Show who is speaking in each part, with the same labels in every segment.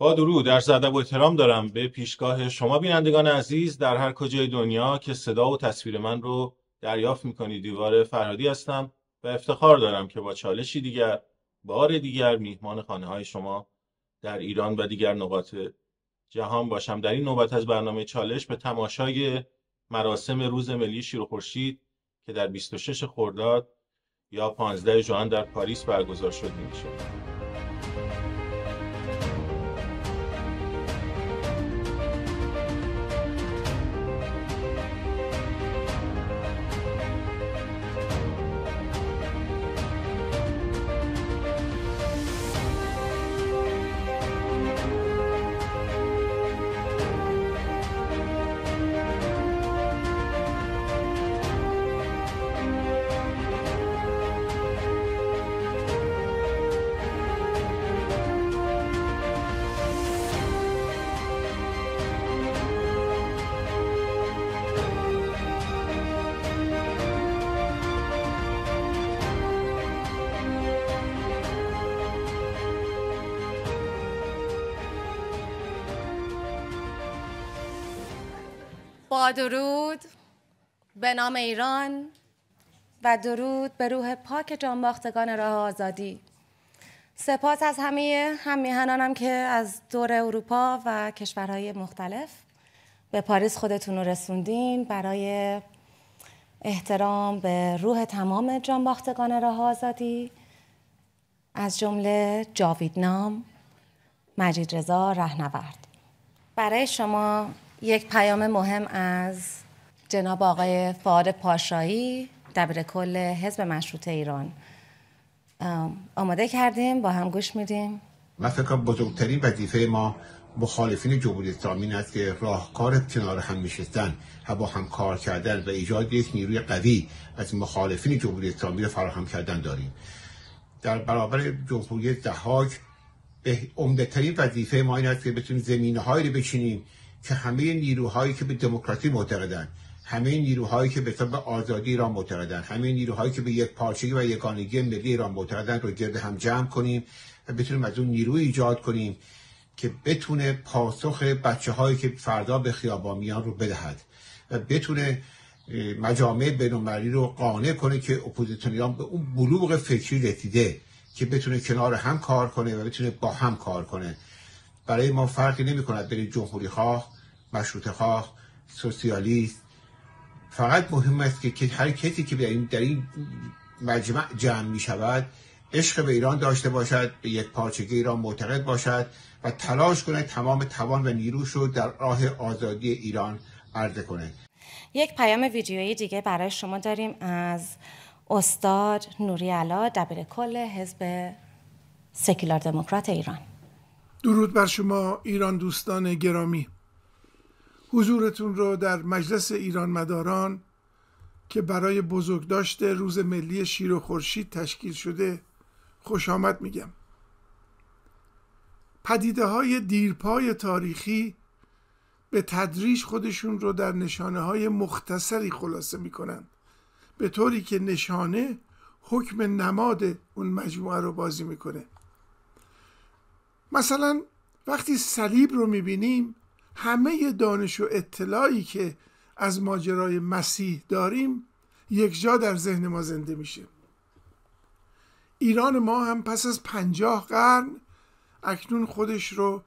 Speaker 1: با درود در ادب و احترام دارم به پیشگاه شما بینندگان عزیز در هر کجای دنیا که صدا و تصویر من رو دریافت میکنید دیوار فرهادی هستم و افتخار دارم که با چالشی دیگر بار دیگر میهمان خانه های شما در ایران و دیگر نقاط جهان باشم در این نوبت از برنامه چالش به تماشای مراسم روز ملی شیر و خورشید که در 26 خرداد یا 15 ژوئن در پاریس برگزار شد میشه
Speaker 2: با درود به نام ایران و درود به روح پاک جانباختگان راه آزادی سپاس از همه همیهنانم که از دور اروپا و کشورهای مختلف به پاریس خودتون رو رسوندین برای احترام به روح تمام جانباختگان راه آزادی از جمله جاویدنام مجید رضا رهنورد برای شما یک پیام مهم از جناب آقای فعاد پاشایی دبیر کل حزب مشروط ایران آماده کردیم با هم گوش میدیم
Speaker 3: من فکر بزرگترین وظیفه ما مخالفین جمهوری اسلامی است که راهکار کنار هم میشستن و با هم کار کردن و ایجاد یک نیروی قوی از مخالفین جمهوری اسلامی را فراهم کردن داریم در برابر جمهوری دهاک به عمدهترین وظیفه ما این است که بتونیم زمینه هایی بچینیم که همه نیروهایی که به دموکراسی معتقدند همه نیروهایی که به طب آزادی را معتقدند همه نیروهایی که به یک پارچگی و یگانگی ملی ایران معتقدند رو گرد هم جمع کنیم و بتونیم از اون نیروی ایجاد کنیم که بتونه پاسخ بچه هایی که فردا به خیابان میان رو بدهد و بتونه مجامع بینالمللی رو قانع کنه که اپوزیسیونیان به اون بلوغ فکری رسیده که بتونه کنار هم کار کنه و بتونه با هم کار کنه برای ما فرقی نمی کند برید جمهوری خواه مشروط خواه سوسیالیست فقط مهم است که هر کسی که در این, در مجمع جمع می شود عشق به ایران داشته باشد به یک پارچگی ایران معتقد باشد و تلاش کند تمام توان و نیروش رو در راه آزادی ایران عرضه کنه
Speaker 2: یک پیام ویدیویی دیگه برای شما داریم از استاد نوری علا دبیر کل حزب سکولار دموکرات ایران
Speaker 4: درود بر شما ایران دوستان گرامی حضورتون رو در مجلس ایران مداران که برای بزرگداشت روز ملی شیر و خورشید تشکیل شده خوش آمد میگم پدیده های دیرپای تاریخی به تدریج خودشون رو در نشانه های مختصری خلاصه میکنن به طوری که نشانه حکم نماد اون مجموعه رو بازی میکنه مثلا وقتی صلیب رو میبینیم همه دانش و اطلاعی که از ماجرای مسیح داریم یکجا در ذهن ما زنده میشه ایران ما هم پس از پنجاه قرن اکنون خودش رو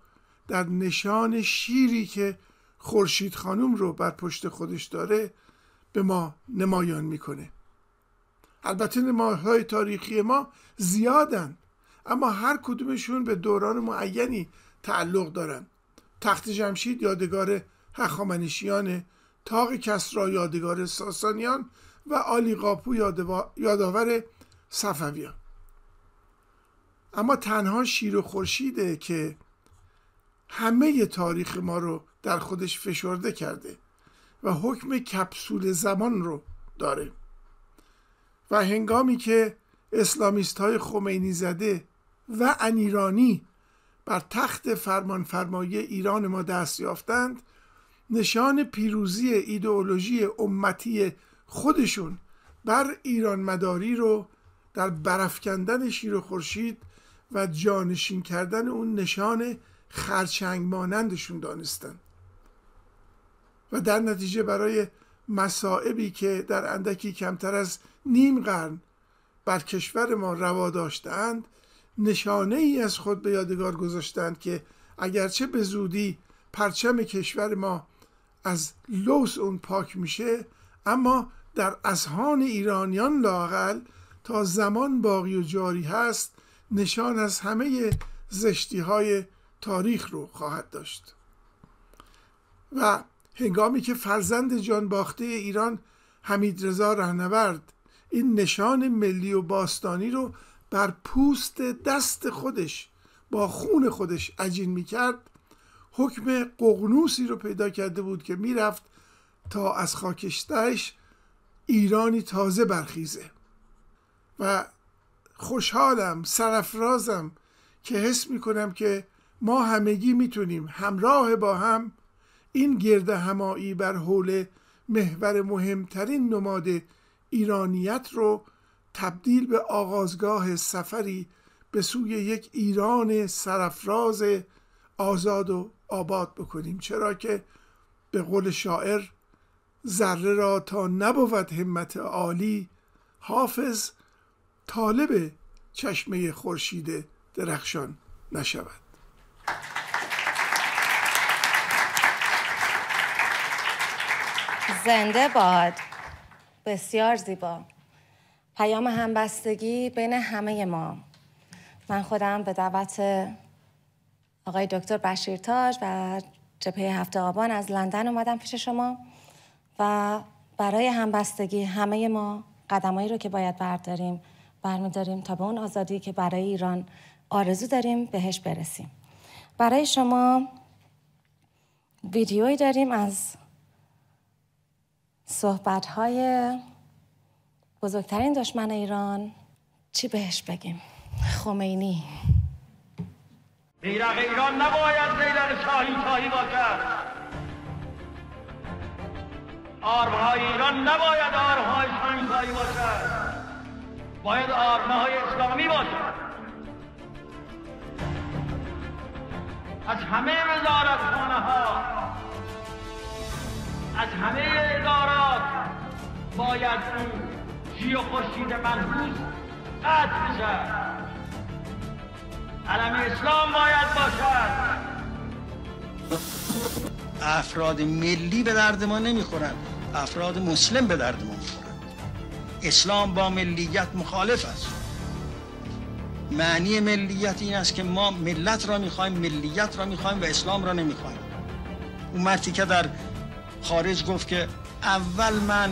Speaker 4: در نشان شیری که خورشید خانم رو بر پشت خودش داره به ما نمایان میکنه البته های تاریخی ما زیادن اما هر کدومشون به دوران معینی تعلق دارن تخت جمشید یادگار هخامنشیان تاق کسرا یادگار ساسانیان و آلی قاپو یادآور صفویان اما تنها شیر و خورشیده که همه تاریخ ما رو در خودش فشرده کرده و حکم کپسول زمان رو داره و هنگامی که اسلامیست های خمینی زده و انیرانی بر تخت فرمان فرمایی ایران ما دست یافتند نشان پیروزی ایدئولوژی امتی خودشون بر ایران مداری رو در برفکندن شیر و خورشید و جانشین کردن اون نشان خرچنگ مانندشون دانستند و در نتیجه برای مسائبی که در اندکی کمتر از نیم قرن بر کشور ما روا داشتند نشانه ای از خود به یادگار گذاشتند که اگرچه به زودی پرچم کشور ما از لوس اون پاک میشه اما در اذهان ایرانیان لاقل تا زمان باقی و جاری هست نشان از همه زشتی های تاریخ رو خواهد داشت و هنگامی که فرزند جان باخته ایران حمید رهنورد این نشان ملی و باستانی رو بر پوست دست خودش با خون خودش عجین میکرد حکم قغنوسی رو پیدا کرده بود که میرفت تا از خاکشتش ایرانی تازه برخیزه و خوشحالم سرفرازم که حس میکنم که ما همگی میتونیم همراه با هم این گرد همایی بر حول محور مهمترین نماد ایرانیت رو تبدیل به آغازگاه سفری به سوی یک ایران سرفراز آزاد و آباد بکنیم چرا که به قول شاعر ذره را تا نبود همت عالی حافظ طالب چشمه خورشید درخشان نشود
Speaker 2: زنده باد بسیار زیبا پیام همبستگی بین همه ما من خودم به دعوت آقای دکتر بشیر تاج و جبهه هفته آبان از لندن اومدم پیش شما و برای همبستگی همه ما قدمایی رو که باید برداریم برمیداریم تا به اون آزادی که برای ایران آرزو داریم بهش برسیم برای شما ویدیویی داریم از صحبت های بزرگترین دشمن ایران چی بهش بگیم خمینی
Speaker 5: بیرق ایران نباید بیرق شاهی شاهی باشد
Speaker 6: آرمهای ایران نباید آرمهای شاهی باشد باید آرمهای اسلامی باشد از همه خانه ها از همه ادارات باید جی و خورشید
Speaker 5: قطع اسلام باید باشد
Speaker 6: افراد ملی به درد ما نمیخورند افراد مسلم به درد ما میخورند اسلام با ملیت مخالف است معنی ملیت این است که ما ملت را میخوایم ملیت را میخوایم و اسلام را نمیخوایم اون مردی که در خارج گفت که اول من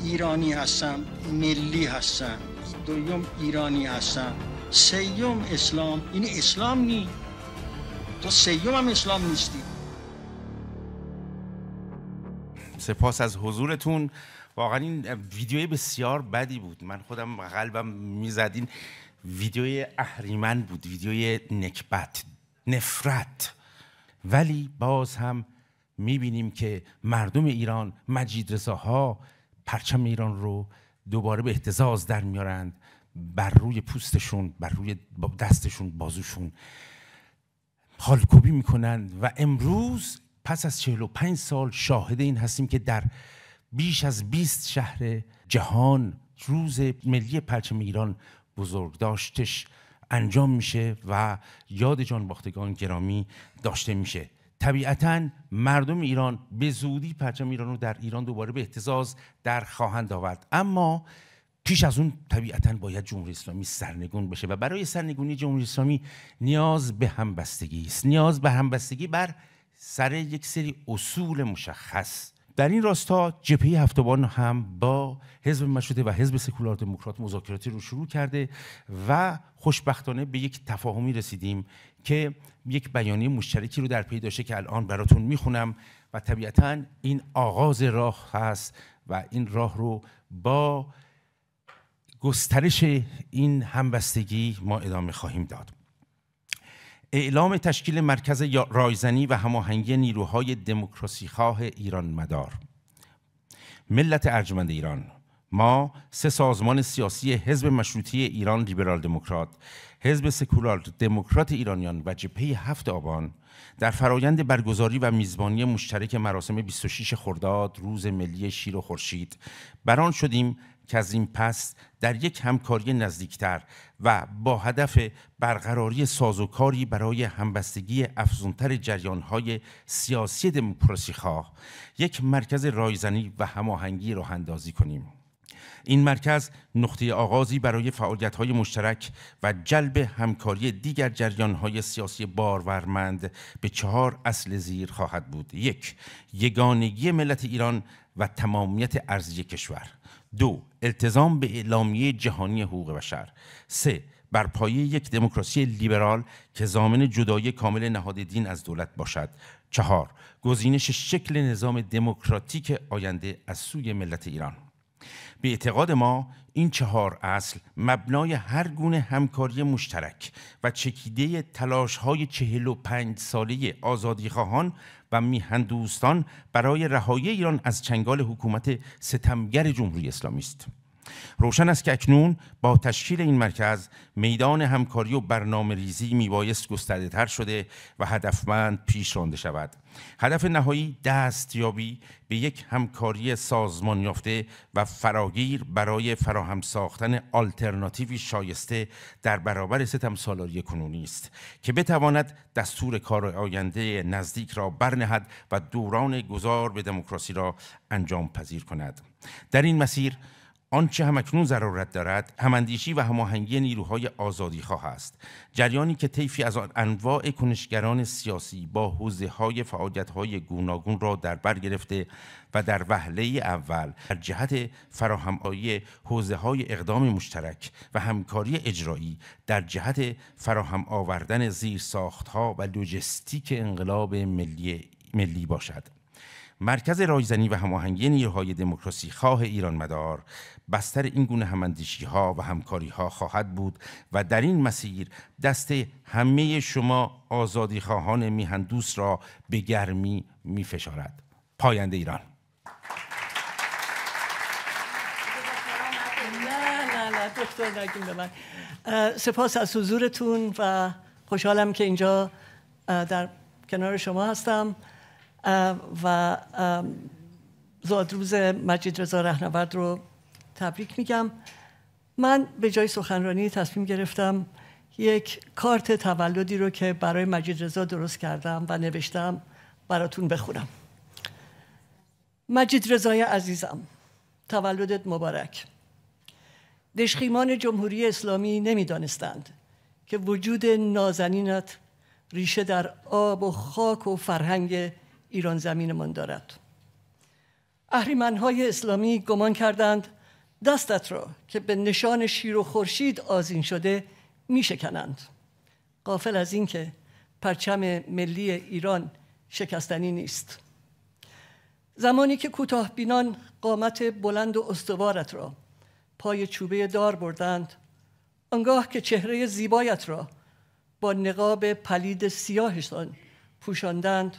Speaker 6: ایرانی هستم ملی هستم دویم ایرانی هستم سیوم اسلام این یعنی اسلام نی تو سیوم هم اسلام نیستی
Speaker 7: سپاس از حضورتون واقعا این ویدیوی بسیار بدی بود من خودم قلبم این ویدیوی اهریمن بود ویدیوی نکبت نفرت ولی باز هم میبینیم که مردم ایران مجید رساها پرچم ایران رو دوباره به احتزاز در میارند بر روی پوستشون بر روی دستشون بازوشون خالکوبی میکنند و امروز پس از 45 سال شاهد این هستیم که در بیش از 20 شهر جهان روز ملی پرچم ایران بزرگ داشتش انجام میشه و یاد جان باختگان گرامی داشته میشه طبیعتا مردم ایران به زودی پرچم ایران رو در ایران دوباره به احتزاز در خواهند آورد اما پیش از اون طبیعتا باید جمهوری اسلامی سرنگون بشه و برای سرنگونی جمهوری اسلامی نیاز به همبستگی است نیاز به همبستگی بر سر یک سری اصول مشخص در این راستا جبهه هفتوان هم با حزب مشروطه و حزب سکولار دموکرات مذاکراتی رو شروع کرده و خوشبختانه به یک تفاهمی رسیدیم که یک بیانیه مشترکی رو در پی داشته که الان براتون میخونم و طبیعتا این آغاز راه هست و این راه رو با گسترش این همبستگی ما ادامه خواهیم داد اعلام تشکیل مرکز رایزنی و هماهنگی نیروهای دموکراسی خواه ایران مدار ملت ارجمند ایران ما سه سازمان سیاسی حزب مشروطی ایران لیبرال دموکرات حزب سکولار دموکرات ایرانیان و جبهه هفت آبان در فرایند برگزاری و میزبانی مشترک مراسم 26 خرداد روز ملی شیر و خورشید بران شدیم که از این پس در یک همکاری نزدیکتر و با هدف برقراری سازوکاری برای همبستگی افزونتر جریانهای سیاسی دموکراسی یک مرکز رایزنی و هماهنگی را اندازی کنیم این مرکز نقطه آغازی برای فعالیت‌های مشترک و جلب همکاری دیگر جریان‌های سیاسی بارورمند به چهار اصل زیر خواهد بود یک یگانگی ملت ایران و تمامیت ارزی کشور دو التزام به اعلامیه جهانی حقوق بشر سه بر پایه یک دموکراسی لیبرال که زامن جدایی کامل نهاد دین از دولت باشد چهار گزینش شکل نظام دموکراتیک آینده از سوی ملت ایران به اعتقاد ما این چهار اصل مبنای هر گونه همکاری مشترک و چکیده تلاش های چهل و پنج ساله آزادیخواهان و میهندوستان برای رهایی ایران از چنگال حکومت ستمگر جمهوری اسلامی است. روشن است که اکنون با تشکیل این مرکز میدان همکاری و برنامه ریزی میبایست گسترده شده و هدفمند پیش رانده شود هدف نهایی دستیابی به یک همکاری سازمان یافته و فراگیر برای فراهم ساختن آلترناتیوی شایسته در برابر ستم سالاری کنونی است که بتواند دستور کار آینده نزدیک را برنهد و دوران گذار به دموکراسی را انجام پذیر کند در این مسیر آنچه همکنون ضرورت دارد هماندیشی و هماهنگی نیروهای آزادیخواه است جریانی که طیفی از انواع کنشگران سیاسی با حوزه های فعالیت های گوناگون را در بر گرفته و در وهله اول در جهت فراهم آیی حوزه های اقدام مشترک و همکاری اجرایی در جهت فراهم آوردن ساخت ها و لوجستیک انقلاب ملی, ملی باشد مرکز رایزنی و هماهنگی نیروهای دموکراسی خواه ایران مدار بستر این گونه هماندیشی ها و همکاری ها خواهد بود و در این مسیر دست همه شما آزادی خواهان میهندوس را به گرمی می فشارد. پاینده ایران
Speaker 8: سپاس از حضورتون و خوشحالم که اینجا در کنار شما هستم و زادروز مجید رضا رهنورد رو تبریک میگم من به جای سخنرانی تصمیم گرفتم یک کارت تولدی رو که برای مجید رضا درست کردم و نوشتم براتون بخونم مجید رضای عزیزم تولدت مبارک دشخیمان جمهوری اسلامی نمیدانستند که وجود نازنینت ریشه در آب و خاک و فرهنگ ایران زمینمان دارد اهریمنهای اسلامی گمان کردند دستت را که به نشان شیر و خورشید آزین شده میشکنند قافل از اینکه پرچم ملی ایران شکستنی نیست زمانی که کوتاه بینان قامت بلند و استوارت را پای چوبه دار بردند آنگاه که چهره زیبایت را با نقاب پلید سیاهشان پوشاندند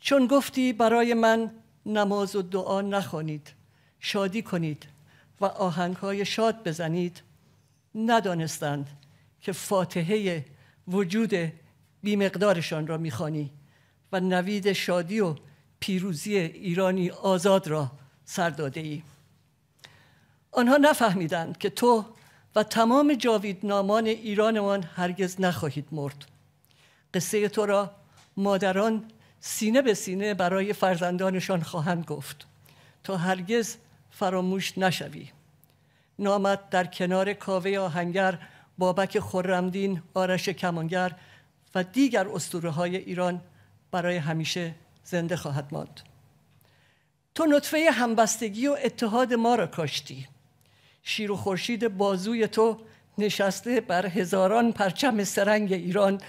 Speaker 8: چون گفتی برای من نماز و دعا نخوانید شادی کنید و های شاد بزنید ندانستند که فاتحه وجود بیمقدارشان را میخوانی و نوید شادی و پیروزی ایرانی آزاد را سر داده ای. آنها نفهمیدند که تو و تمام جاویدنامان ایرانمان هرگز نخواهید مرد قصه تو را مادران سینه به سینه برای فرزندانشان خواهند گفت تا هرگز فراموش نشوی نامت در کنار کاوه آهنگر بابک خورمدین آرش کمانگر و دیگر اسطوره های ایران برای همیشه زنده خواهد ماند تو نطفه همبستگی و اتحاد ما را کاشتی شیر و خورشید بازوی تو نشسته بر هزاران پرچم سرنگ ایران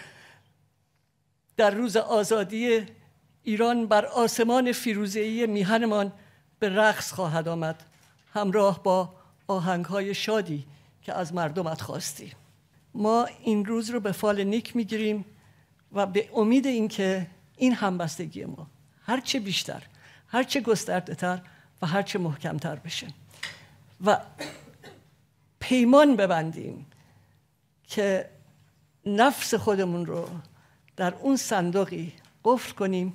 Speaker 8: در روز آزادی ایران بر آسمان فیروزهای میهنمان به رقص خواهد آمد همراه با آهنگ های شادی که از مردمت خواستی ما این روز رو به فال نیک میگیریم و به امید اینکه این همبستگی ما هرچه بیشتر هرچه گسترده تر و هرچه محکم تر بشه و پیمان ببندیم که نفس خودمون رو در اون صندوقی قفل کنیم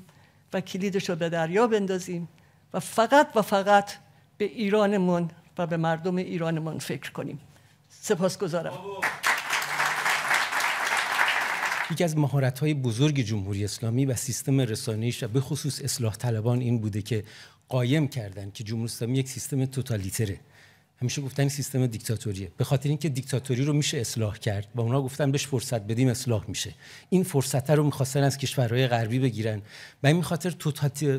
Speaker 8: و کلیدش رو به دریا بندازیم و فقط و فقط به ایرانمون و به مردم ایرانمون فکر کنیم سپاسگزارم
Speaker 6: یکی از مهارت های بزرگ جمهوری اسلامی و سیستم رسانیش و به خصوص اصلاح طلبان این بوده که قایم کردن که جمهوری اسلامی یک سیستم توتالیتره همیشه گفتن سیستم دیکتاتوریه به خاطر اینکه دیکتاتوری رو میشه اصلاح کرد و اونا گفتن بهش فرصت بدیم اصلاح میشه این فرصت رو میخواستن از کشورهای غربی بگیرن و این خاطر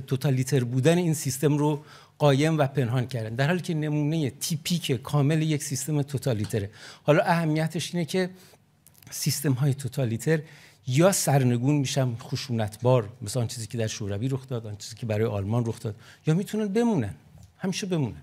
Speaker 6: توتالیتر بودن این سیستم رو قایم و پنهان کردن در حالی که نمونه تیپیک کامل یک سیستم توتالیتره حالا اهمیتش اینه که سیستم های توتالیتر یا سرنگون میشن خشونتبار مثل آن چیزی که در شوروی رخ داد آن چیزی که برای آلمان رخ داد یا میتونن بمونن همیشه بمونن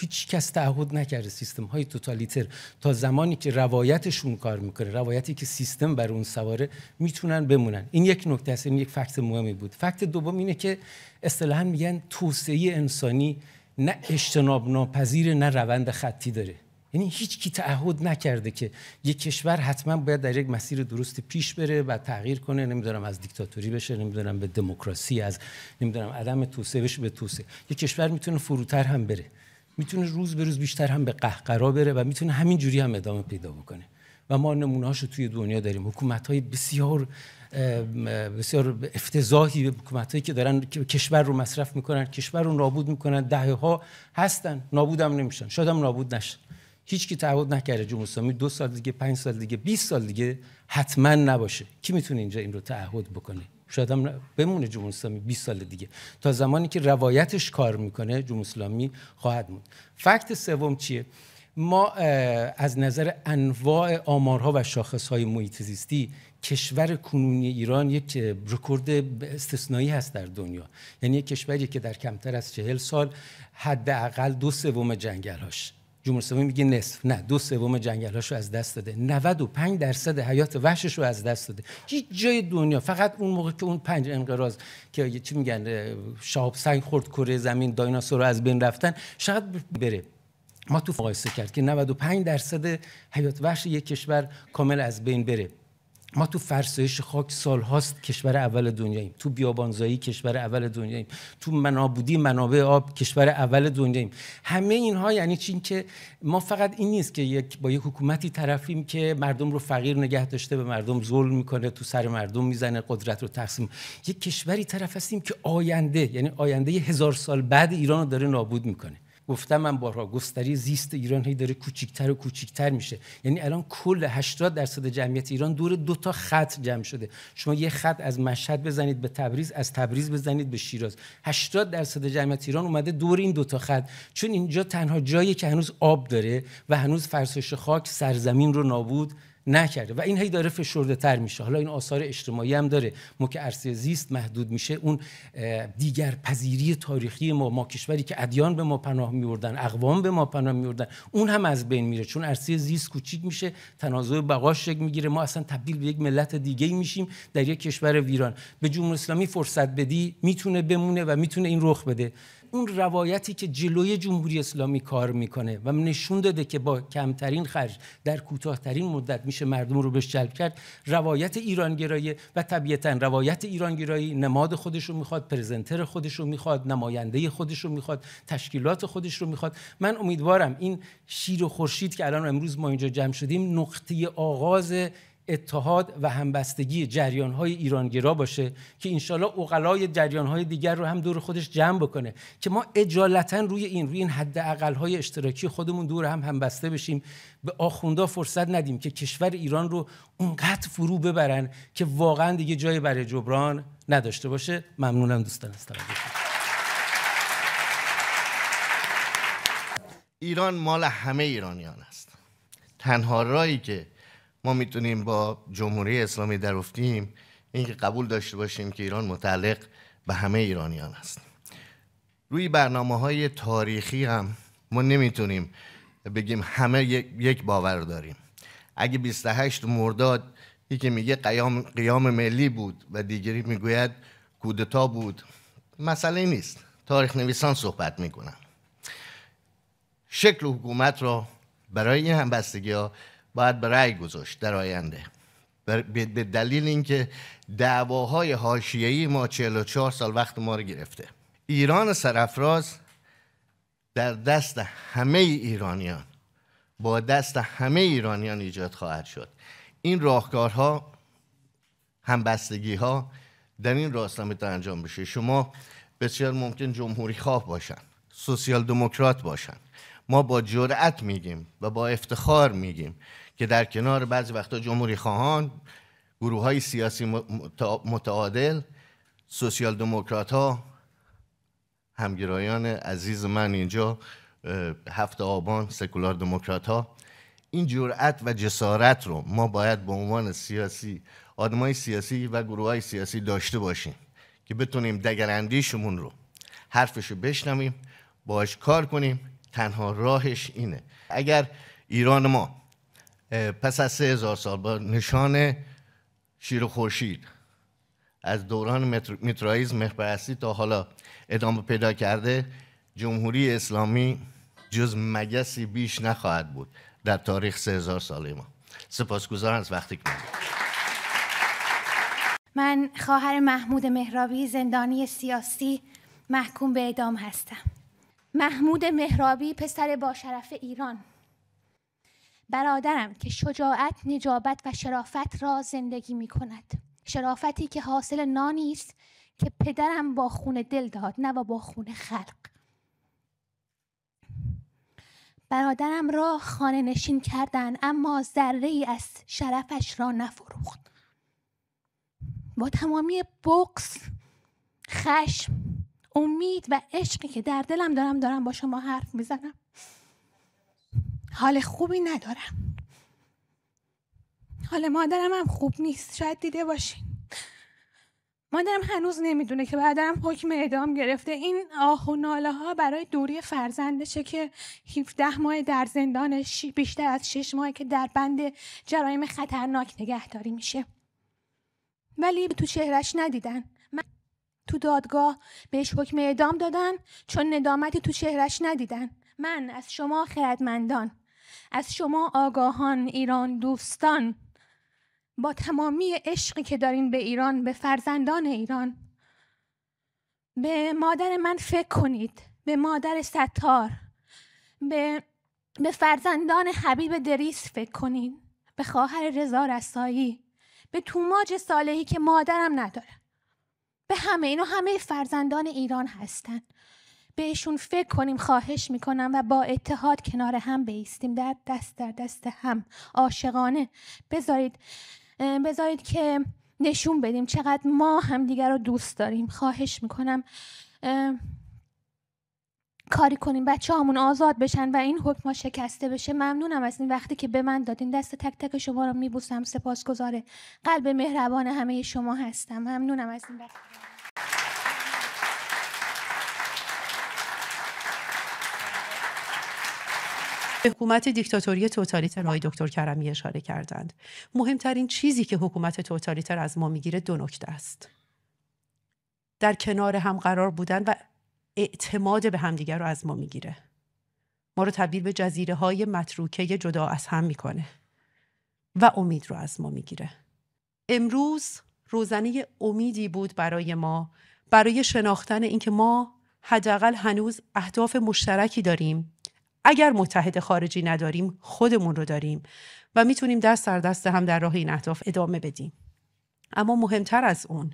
Speaker 6: هیچ کس تعهد نکرده سیستم های توتالیتر تا زمانی که روایتشون کار میکنه روایتی که سیستم بر اون سواره میتونن بمونن این یک نکته است این یک فکت مهمی بود فکت دوم اینه که اصطلاحا میگن توسعه انسانی نه اجتناب ناپذیر نه روند خطی داره یعنی هیچ کی تعهد نکرده که یک کشور حتما باید در یک مسیر درست پیش بره و تغییر کنه نمیدونم از دیکتاتوری بشه نمیدونم به دموکراسی از نمیدونم عدم توسعه بشه به توسعه یک کشور میتونه فروتر هم بره میتونه روز به روز بیشتر هم به قهقرا بره و میتونه همین جوری هم ادامه پیدا بکنه و ما نمونه رو توی دنیا داریم حکومت های بسیار بسیار افتضاحی حکومت هایی که دارن کشور رو مصرف میکنن کشور رو نابود میکنن دهه ها هستن نابودم نمیشن شادم نابود نشن هیچ کی تعهد نکرده جمهوری اسلامی دو سال دیگه پنج سال دیگه 20 سال دیگه حتما نباشه کی میتونه اینجا این رو تعهد بکنه شاید هم بمونه جمهوری اسلامی 20 سال دیگه تا زمانی که روایتش کار میکنه جمهوری اسلامی خواهد موند فکت سوم چیه ما از نظر انواع آمارها و شاخصهای محیط زیستی کشور کنونی ایران یک رکورد استثنایی هست در دنیا یعنی کشوری که در کمتر از چهل سال حداقل دو سوم جنگلهاش جمهور سومی میگه نصف نه دو سوم جنگلاشو از دست داده 95 درصد حیات وحشش رو از دست داده هیچ جای دنیا فقط اون موقع که اون پنج انقراض که چی میگن شاب سنگ خورد کره زمین دایناسور از بین رفتن شاید بره ما تو مقایسه کرد که 95 درصد حیات وحش یک کشور کامل از بین بره ما تو فرسایش خاک سال هاست کشور اول دنیاییم تو بیابانزایی کشور اول دنیاییم تو منابودی منابع آب کشور اول دنیاییم همه اینها یعنی چین که ما فقط این نیست که یک با یک حکومتی طرفیم که مردم رو فقیر نگه داشته به مردم ظلم میکنه تو سر مردم میزنه قدرت رو تقسیم یک کشوری طرف هستیم که آینده یعنی آینده هزار سال بعد ایران رو داره نابود میکنه گفتم من بارها گستری زیست ایران هی داره کوچیکتر و کوچیکتر میشه یعنی الان کل 80 درصد جمعیت ایران دور دو تا خط جمع شده شما یه خط از مشهد بزنید به تبریز از تبریز بزنید به شیراز 80 درصد جمعیت ایران اومده دور این دو تا خط چون اینجا تنها جایی که هنوز آب داره و هنوز فرسایش خاک سرزمین رو نابود نکرده و این هی داره فشرده تر میشه حالا این آثار اجتماعی هم داره ما که عرصه زیست محدود میشه اون دیگر پذیری تاریخی ما ما کشوری که ادیان به ما پناه میوردن اقوام به ما پناه میوردن اون هم از بین میره چون عرصه زیست کوچیک میشه تنازع بقاش شکل میگیره ما اصلا تبدیل به یک ملت دیگه میشیم در یک کشور ویران به جمهوری اسلامی فرصت بدی میتونه بمونه و میتونه این رخ بده اون روایتی که جلوی جمهوری اسلامی کار میکنه و نشون داده که با کمترین خرج در کوتاهترین مدت میشه مردم رو بهش جلب کرد روایت ایرانگرایی و طبیعتا روایت ایرانگرایی نماد خودش رو میخواد پرزنتر خودش رو میخواد نماینده خودش رو میخواد تشکیلات خودش رو میخواد من امیدوارم این شیر و خورشید که الان امروز ما اینجا جمع شدیم نقطه آغاز اتحاد و همبستگی جریان های ایرانگرا باشه که انشالله اقلای جریان های دیگر رو هم دور خودش جمع بکنه که ما اجالتا روی این روی این حد اقل های اشتراکی خودمون دور هم همبسته بشیم به آخوندا فرصت ندیم که کشور ایران رو اونقدر فرو ببرن که واقعا دیگه جای
Speaker 9: برای جبران نداشته باشه
Speaker 6: ممنونم دوستان از
Speaker 9: ایران مال همه ایرانیان است تنها رایی که ما میتونیم با جمهوری اسلامی درفتیم این اینکه قبول داشته باشیم که ایران متعلق به همه ایرانیان است روی برنامه های تاریخی هم ما نمیتونیم بگیم همه یک باور داریم اگه 28 مرداد یکی میگه قیام, قیام ملی بود و دیگری میگوید کودتا بود مسئله نیست تاریخ نویسان صحبت میکنن شکل حکومت را برای این بستگی ها باید به رأی گذاشت در آینده به دلیل اینکه دعواهای حاشیه‌ای ما 44 سال وقت ما رو گرفته ایران سرافراز در دست همه ایرانیان با دست همه ایرانیان ایجاد خواهد شد این راهکارها همبستگی ها در این راستا میتونه انجام بشه شما بسیار ممکن جمهوری خواه باشن سوسیال دموکرات باشن ما با جرأت میگیم و با افتخار میگیم که در کنار بعضی وقتا جمهوری خواهان گروه های سیاسی متعادل سوسیال دموکرات ها همگرایان عزیز من اینجا هفت آبان سکولار دموکرات ها این جرأت و جسارت رو ما باید به عنوان سیاسی آدمای سیاسی و گروه های سیاسی داشته باشیم که بتونیم دگراندیشمون رو حرفش رو بشنویم باش کار کنیم تنها راهش اینه اگر ایران ما پس از سه هزار سال با نشان شیر و خورشید از دوران میترائیز مهپرستی تا حالا ادامه پیدا کرده جمهوری اسلامی جز مگسی بیش نخواهد بود در تاریخ سه هزار ساله ما سپاسگزارم از وقتی که
Speaker 10: من خواهر محمود مهرابی زندانی سیاسی محکوم به اعدام هستم محمود مهرابی پسر باشرف ایران برادرم که شجاعت، نجابت و شرافت را زندگی می کند. شرافتی که حاصل نانی است که پدرم با خون دل داد نه با خون خلق برادرم را خانه نشین کردن اما ذره ای از شرفش را نفروخت با تمامی بکس خشم امید و عشقی که در دلم دارم دارم با شما حرف میزنم حال خوبی ندارم حال مادرم هم خوب نیست شاید دیده باشین مادرم هنوز نمیدونه که بعدم حکم اعدام گرفته این آه و ناله ها برای دوری فرزندشه که 17 ماه در زندان بیشتر از 6 ماه که در بند جرایم خطرناک نگهداری میشه ولی تو چهرش ندیدن من تو دادگاه بهش حکم اعدام دادن چون ندامتی تو چهرش ندیدن من از شما خردمندان از شما آگاهان ایران دوستان با تمامی عشقی که دارین به ایران به فرزندان ایران به مادر من فکر کنید به مادر ستار به, به فرزندان حبیب دریس فکر کنید به خواهر رضا رسایی به توماج صالحی که مادرم نداره به همه اینو همه فرزندان ایران هستن بهشون فکر کنیم خواهش میکنم و با اتحاد کنار هم بیستیم در دست در دست هم عاشقانه بذارید بذارید که نشون بدیم چقدر ما هم دیگر رو دوست داریم خواهش میکنم کاری کنیم بچه همون آزاد بشن و این حکم ما شکسته بشه ممنونم از این وقتی که به من دادین دست تک تک شما رو میبوسم سپاسگزاره قلب مهربان همه شما هستم
Speaker 11: ممنونم از این وقتی به حکومت دیکتاتوری توتالیتر های دکتر کرمی اشاره کردند مهمترین چیزی که حکومت توتالیتر از ما میگیره دو نکته است در کنار هم قرار بودن و اعتماد به همدیگر رو از ما میگیره ما رو تبدیل به جزیره های متروکه جدا از هم میکنه و امید رو از ما میگیره امروز روزنه امیدی بود برای ما برای شناختن اینکه ما حداقل هنوز اهداف مشترکی داریم اگر متحد خارجی نداریم خودمون رو داریم و میتونیم دست در دست هم در راه این اهداف ادامه بدیم اما مهمتر از اون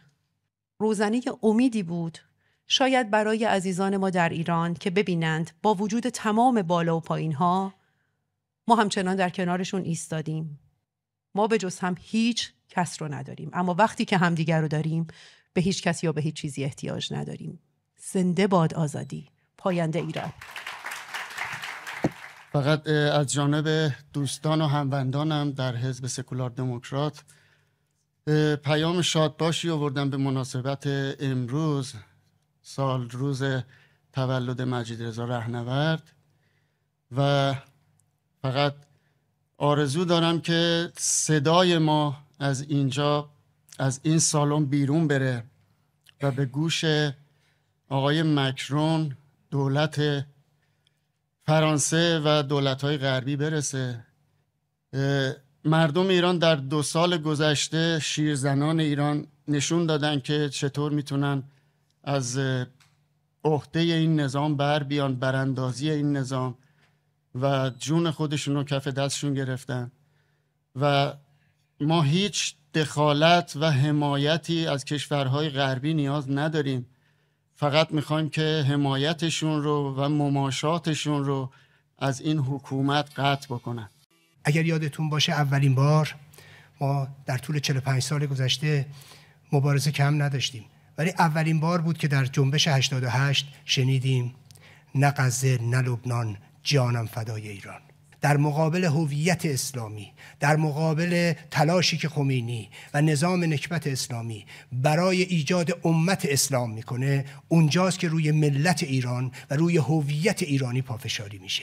Speaker 11: روزنه امیدی بود شاید برای عزیزان ما در ایران که ببینند با وجود تمام بالا و پایین ها ما همچنان در کنارشون ایستادیم ما به جز هم هیچ کس رو نداریم اما وقتی که همدیگر رو داریم به هیچ کس یا به هیچ چیزی احتیاج نداریم زنده باد آزادی پاینده ایران
Speaker 5: فقط از جانب دوستان و هموندانم در حزب سکولار دموکرات پیام شادباشی آوردم به مناسبت امروز سال روز تولد مجید رضا رهنورد و فقط آرزو دارم که صدای ما از اینجا از این سالن بیرون بره و به گوش آقای مکرون دولت فرانسه و های غربی برسه مردم ایران در دو سال گذشته شیرزنان ایران نشون دادن که چطور میتونن از عهده این نظام بر بیان براندازی این نظام و جون خودشون رو کف دستشون گرفتن و ما هیچ دخالت و حمایتی از کشورهای غربی نیاز نداریم فقط میخوایم که حمایتشون رو و مماشاتشون رو از این حکومت قطع بکنن اگر یادتون
Speaker 12: باشه اولین بار ما در طول 45 سال گذشته مبارزه کم نداشتیم ولی اولین بار بود که در جنبش 88 شنیدیم نه غزه نه لبنان جانم فدای ایران در مقابل هویت اسلامی در مقابل تلاشی که خمینی و نظام نکبت اسلامی برای ایجاد امت اسلام میکنه اونجاست که روی ملت ایران و روی هویت ایرانی پافشاری میشه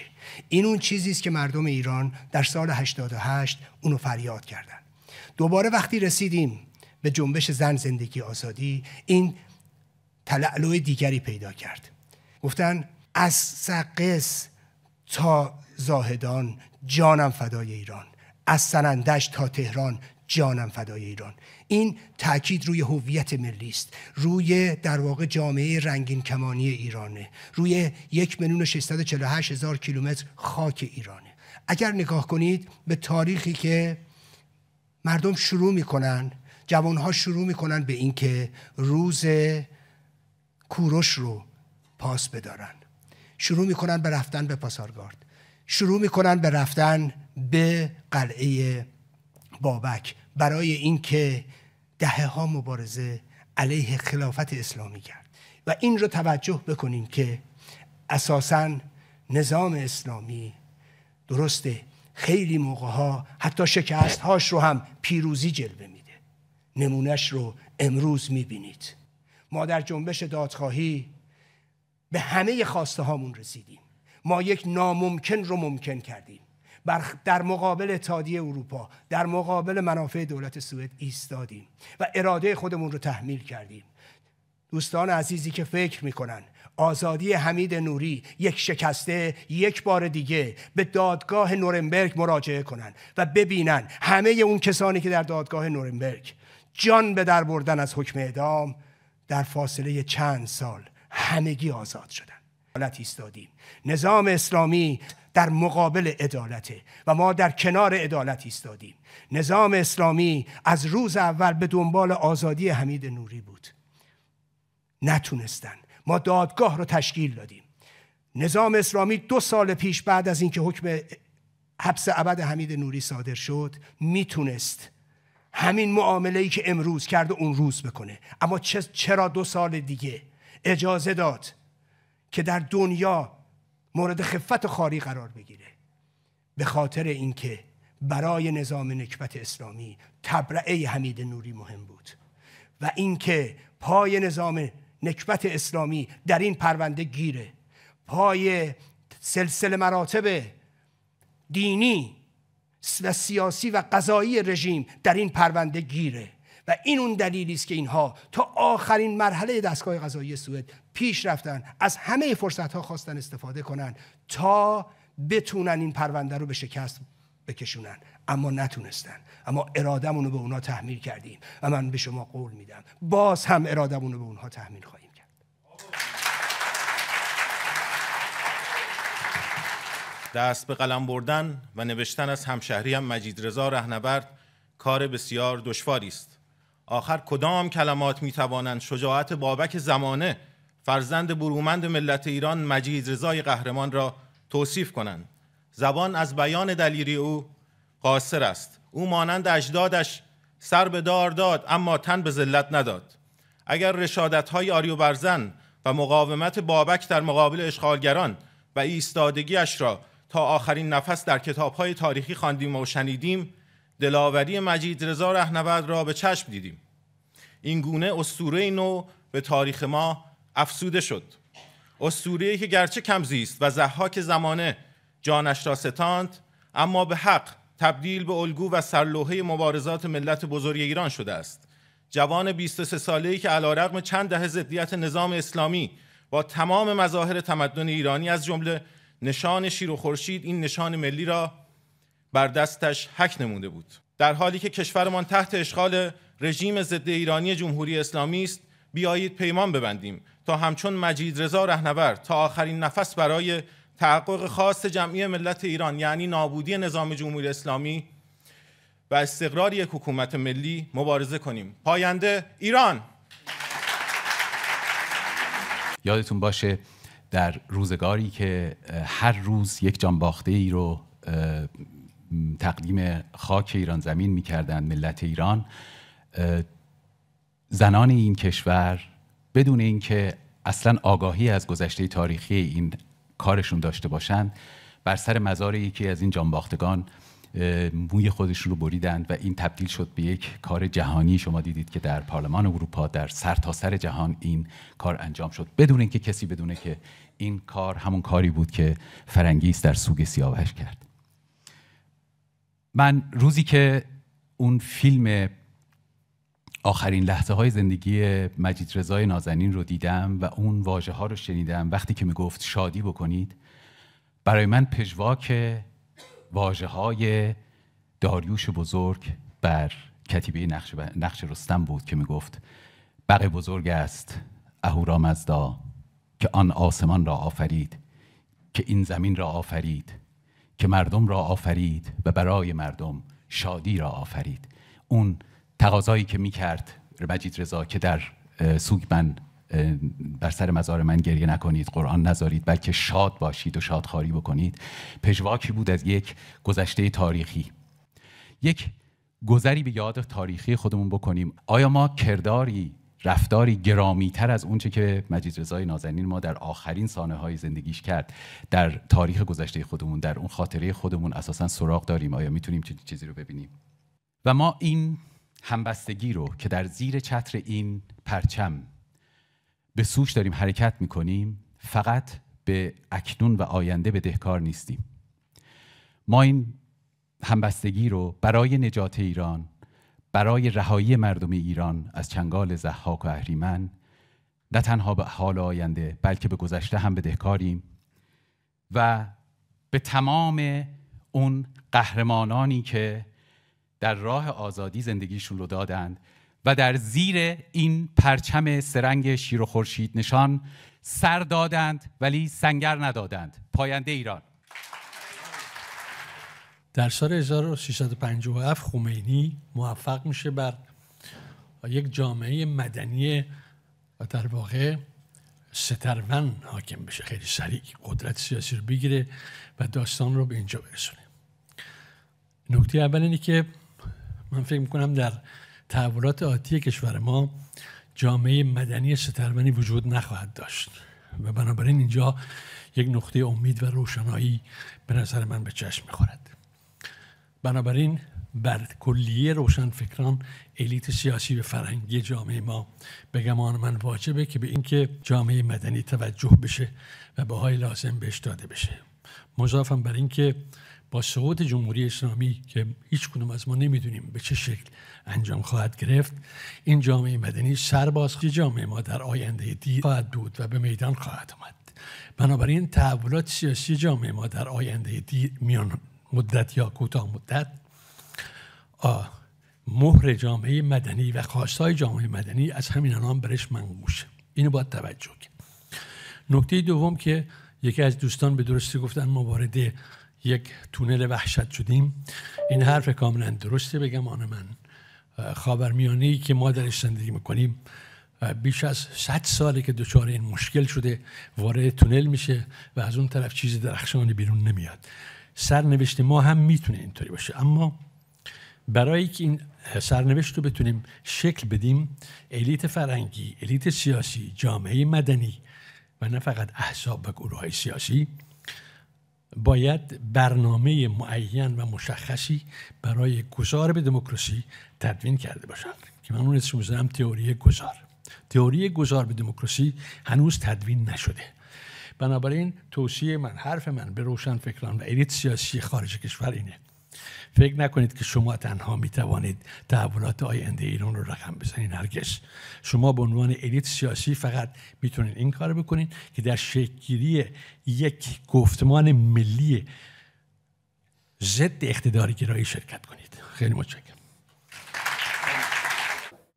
Speaker 12: این اون چیزی است که مردم ایران در سال 88 اونو فریاد کردند. دوباره وقتی رسیدیم به جنبش زن زندگی آزادی این تلعلو دیگری پیدا کرد گفتن از سقس تا زاهدان جانم فدای ایران از سنندش تا تهران جانم فدای ایران این تاکید روی هویت ملی است روی در واقع جامعه رنگین کمانی ایرانه روی یک میلیون هزار کیلومتر خاک ایرانه اگر نگاه کنید به تاریخی که مردم شروع میکنن جوانها شروع میکنن به اینکه روز کوروش رو پاس بدارن شروع میکنن به رفتن به پاسارگارد شروع میکنن به رفتن به قلعه بابک برای اینکه دهه ها مبارزه علیه خلافت اسلامی کرد و این رو توجه بکنیم که اساسا نظام اسلامی درسته خیلی موقع ها حتی شکست هاش رو هم پیروزی جلوه میده نمونش رو امروز میبینید ما در جنبش دادخواهی به همه خواسته هامون رسیدیم ما یک ناممکن رو ممکن کردیم در مقابل اتحادیه اروپا در مقابل منافع دولت سوئد ایستادیم و اراده خودمون رو تحمیل کردیم دوستان عزیزی که فکر میکنن آزادی حمید نوری یک شکسته یک بار دیگه به دادگاه نورنبرگ مراجعه کنن و ببینن همه اون کسانی که در دادگاه نورنبرگ جان به در بردن از حکم اعدام در فاصله چند سال همگی آزاد شدن حالت ایستادیم نظام اسلامی در مقابل عدالته و ما در کنار عدالت ایستادیم نظام اسلامی از روز اول به دنبال آزادی حمید نوری بود نتونستن ما دادگاه رو تشکیل دادیم نظام اسلامی دو سال پیش بعد از اینکه حکم حبس ابد حمید نوری صادر شد میتونست همین معامله ای که امروز کرده اون روز بکنه اما چرا دو سال دیگه اجازه داد که در دنیا مورد خفت و خاری قرار بگیره به خاطر اینکه برای نظام نکبت اسلامی تبرعه حمید نوری مهم بود و اینکه پای نظام نکبت اسلامی در این پرونده گیره پای سلسله مراتب دینی و سیاسی و قضایی رژیم در این پرونده گیره و این اون دلیلی است که اینها تا آخرین مرحله دستگاه قضایی سوئد پیش رفتن از همه فرصت ها خواستن استفاده کنند تا بتونن این پرونده رو به شکست بکشونن اما نتونستن اما ارادمون رو به اونا تحمیل کردیم و من به شما قول میدم باز هم ارادمون رو به اونها تحمیل خواهیم کرد
Speaker 1: دست به قلم بردن و نوشتن از همشهری هم مجید رضا رهنورد کار بسیار دشواری است آخر کدام کلمات می توانند شجاعت بابک زمانه فرزند برومند ملت ایران مجید رضای قهرمان را توصیف کنند زبان از بیان دلیری او قاصر است او مانند اجدادش سر به دار داد اما تن به ذلت نداد اگر رشادت های آریو برزن و مقاومت بابک در مقابل اشغالگران و ایستادگیش را تا آخرین نفس در کتاب های تاریخی خواندیم و شنیدیم دلاوری مجید رضا رهنورد را به چشم دیدیم این گونه اسطوره نو به تاریخ ما افسوده شد اسطوره که گرچه کم زیست و زحاک زمانه جانش را ستاند اما به حق تبدیل به الگو و سرلوحه مبارزات ملت بزرگ ایران شده است جوان 23 ساله‌ای که علیرغم چند دهه ضدیت نظام اسلامی با تمام مظاهر تمدن ایرانی از جمله نشان شیر و خورشید این نشان ملی را بر دستش حک نمونده بود در حالی که کشورمان تحت اشغال رژیم ضد ایرانی جمهوری اسلامی است بیایید پیمان ببندیم تا همچون مجید رضا رهنور تا آخرین نفس برای تحقق خاص جمعی ملت ایران یعنی نابودی نظام جمهوری اسلامی و استقرار یک حکومت ملی مبارزه کنیم پاینده ایران
Speaker 13: یادتون باشه در روزگاری که هر روز یک باخته ای رو تقدیم خاک ایران زمین میکردند ملت ایران زنان این کشور بدون اینکه اصلا آگاهی از گذشته تاریخی این کارشون داشته باشند بر سر مزار یکی از این جانباختگان موی خودشون رو بریدند و این تبدیل شد به یک کار جهانی شما دیدید که در پارلمان اروپا در سرتاسر سر جهان این کار انجام شد بدون اینکه کسی بدونه که این کار همون کاری بود که فرنگیس در سوگ سیاوش کرد من روزی که اون فیلم آخرین لحظه های زندگی مجید رضای نازنین رو دیدم و اون واژه ها رو شنیدم وقتی که میگفت شادی بکنید برای من پژواک واژه های داریوش بزرگ بر کتیبه نقش, نقش رستم بود که میگفت بقیه بزرگ است اهورامزدا که آن آسمان را آفرید که این زمین را آفرید که مردم را آفرید و برای مردم شادی را آفرید اون تقاضایی که میکرد مجید رضا که در سوگ من بر سر مزار من گریه نکنید قرآن نذارید بلکه شاد باشید و شادخاری بکنید پژواکی بود از یک گذشته تاریخی یک گذری به یاد تاریخی خودمون بکنیم آیا ما کرداری رفتاری گرامی تر از اونچه که مجید رضای نازنین ما در آخرین سانه های زندگیش کرد در تاریخ گذشته خودمون در اون خاطره خودمون اساسا سراغ داریم آیا میتونیم چنین چیزی رو ببینیم و ما این همبستگی رو که در زیر چتر این پرچم به سوش داریم حرکت میکنیم فقط به اکنون و آینده دهکار نیستیم ما این همبستگی رو برای نجات ایران برای رهایی مردم ایران از چنگال زحاک و اهریمن نه تنها به حال آینده بلکه به گذشته هم بدهکاریم و به تمام اون قهرمانانی که در راه آزادی زندگیشون رو دادند و در زیر این پرچم سرنگ شیر و خورشید نشان سر دادند ولی سنگر ندادند پاینده ایران در سال 1357
Speaker 14: خمینی موفق میشه بر یک جامعه مدنی و در واقع سترون حاکم بشه خیلی سریع قدرت سیاسی رو بگیره و داستان رو به اینجا برسونه نکته اول اینه که من فکر میکنم در تحولات آتی کشور ما جامعه مدنی سترونی وجود نخواهد داشت و بنابراین اینجا یک نقطه امید و روشنایی به نظر من به چشم میخورد بنابراین بر کلیه فکران الیت سیاسی و فرهنگی جامعه ما به گمان من واجبه که به اینکه جامعه مدنی توجه بشه و های لازم بهش داده بشه مضافم بر اینکه با سقوط جمهوری اسلامی که هیچ کنم از ما نمیدونیم به چه شکل انجام خواهد گرفت این جامعه مدنی سرباز جامعه ما در آینده دیر خواهد بود و به میدان خواهد آمد بنابراین تحولات سیاسی جامعه ما در آینده دیر میان مدت یا کوتاه مدت مهر جامعه مدنی و خواستای جامعه مدنی از همین الان برش منگوشه اینو باید توجه کرد نکته دوم که یکی از دوستان به درستی گفتن ما وارد یک تونل وحشت شدیم این حرف کاملا درسته بگم آن من خاورمیانه که ما درش زندگی میکنیم بیش از 100 ساله که دچار این مشکل شده وارد تونل میشه و از اون طرف چیز درخشانی بیرون نمیاد سرنوشت ما هم میتونه اینطوری باشه اما برای که این سرنوشت رو بتونیم شکل بدیم الیت فرنگی، الیت سیاسی، جامعه مدنی و نه فقط احزاب و گروه های سیاسی باید برنامه معین و مشخصی برای گذار به دموکراسی تدوین کرده باشند که من اون اسم تئوری گذار تئوری گذار به دموکراسی هنوز تدوین نشده بنابراین توصیه من حرف من به روشن فکران و الیت سیاسی خارج کشور اینه فکر نکنید که شما تنها می توانید تحولات آینده ایران رو رقم بزنید هرگز شما به عنوان الیت سیاسی فقط میتونید این کار بکنید که در شکلگیری یک گفتمان ملی ضد اقتداری گرایی شرکت کنید خیلی متشکرم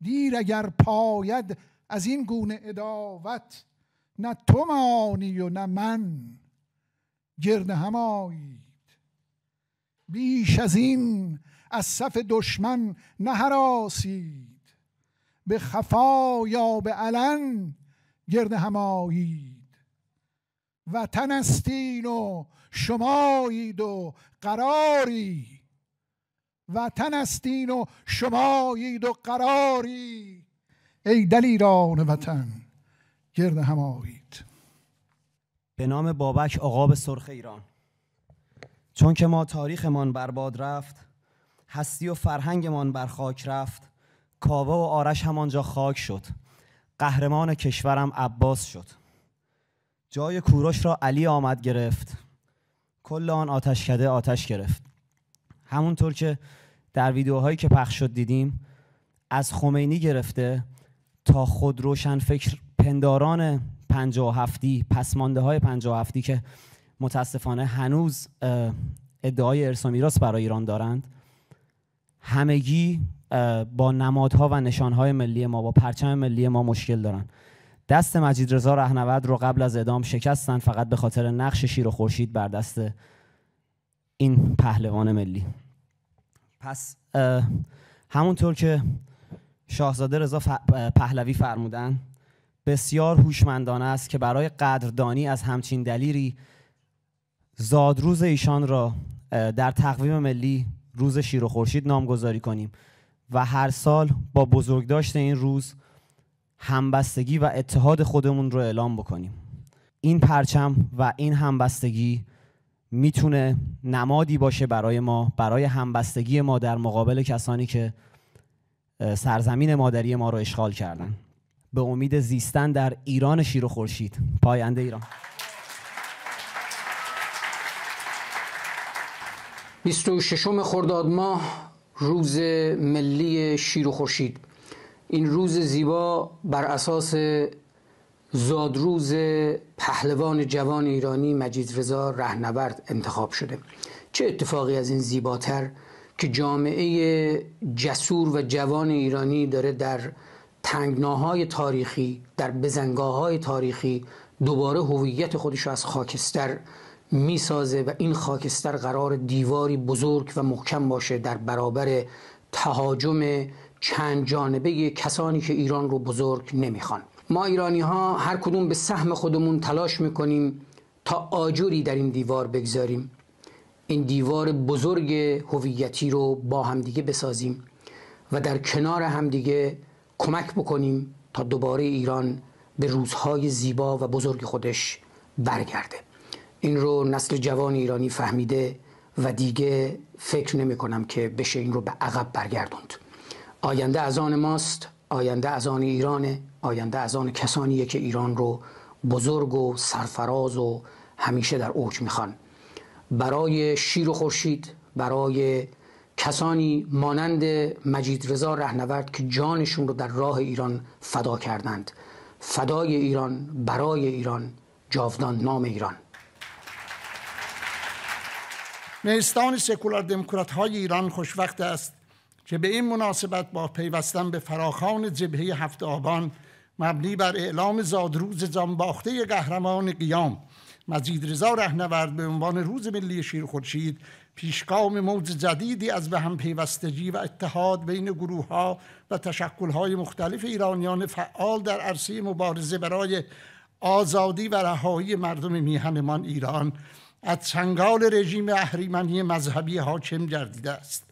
Speaker 15: دیر اگر پاید از این گونه اداوت نه تو مانی و نه من گرد هم بیش از این از صف دشمن نه به خفا یا به علن گرد هم آیید وطن استین و شمایید و قراری وطن استین و شمایید و قراری ای دلیران وطن گرد هم آیید
Speaker 16: به نام بابک آقاب سرخ ایران چون که ما تاریخمان برباد رفت هستی و فرهنگمان بر خاک رفت کاوه و آرش همانجا خاک شد قهرمان کشورم عباس شد جای کورش را علی آمد گرفت کل آن آتش کده آتش گرفت همونطور که در ویدیوهایی که پخش شد دیدیم از خمینی گرفته تا خود روشن فکر پنداران پنجا هفتی پسمانده های پنجا هفتی که متاسفانه هنوز ادعای ارث و برای ایران دارند همگی با نمادها و نشانهای ملی ما با پرچم ملی ما مشکل دارند. دست مجید رضا رهنورد رو قبل از اعدام شکستن فقط به خاطر نقش شیر و خورشید بر دست این پهلوان ملی پس همونطور که شاهزاده رضا پهلوی فرمودن بسیار هوشمندانه است که برای قدردانی از همچین دلیری زادروز ایشان را در تقویم ملی روز شیر و خورشید نامگذاری کنیم و هر سال با بزرگداشت این روز همبستگی و اتحاد خودمون رو اعلام بکنیم این پرچم و این همبستگی میتونه نمادی باشه برای ما برای همبستگی ما در مقابل کسانی که سرزمین مادری ما رو اشغال کردن به امید زیستن در ایران شیر و خورشید پاینده ایران 26 خرداد ماه
Speaker 17: روز ملی شیر و خورشید این روز زیبا بر اساس زادروز پهلوان جوان ایرانی مجید رضا رهنورد انتخاب شده چه اتفاقی از این زیباتر که جامعه جسور و جوان ایرانی داره در تنگناهای تاریخی در بزنگاهای تاریخی دوباره هویت خودش را از خاکستر میسازه و این خاکستر قرار دیواری بزرگ و محکم باشه در برابر تهاجم چند جانبه کسانی که ایران رو بزرگ نمیخوان ما ایرانی ها هر کدوم به سهم خودمون تلاش میکنیم تا آجوری در این دیوار بگذاریم این دیوار بزرگ هویتی رو با همدیگه بسازیم و در کنار همدیگه کمک بکنیم تا دوباره ایران به روزهای زیبا و بزرگ خودش برگرده این رو نسل جوان ایرانی فهمیده و دیگه فکر نمی که بشه این رو به عقب برگردوند آینده از آن ماست آینده از آن ایرانه آینده از آن کسانیه که ایران رو بزرگ و سرفراز و همیشه در اوج میخوان برای شیر و خورشید برای کسانی مانند مجید رضا رهنورد که جانشون رو در راه ایران فدا کردند فدای ایران برای ایران جاودان نام ایران
Speaker 18: نیستان سکولار دموکرات های ایران خوشوقت است که به این مناسبت با پیوستن به فراخان جبهه هفت آبان مبنی بر اعلام زادروز جانباخته قهرمان قیام مجید رضا رهنورد به عنوان روز ملی شیر خورشید پیشگام موج جدیدی از به هم پیوستگی و اتحاد بین گروه ها و تشکل های مختلف ایرانیان فعال در عرصه مبارزه برای آزادی و رهایی مردم میهنمان ایران از چنگال رژیم اهریمنی مذهبی حاکم گردیده است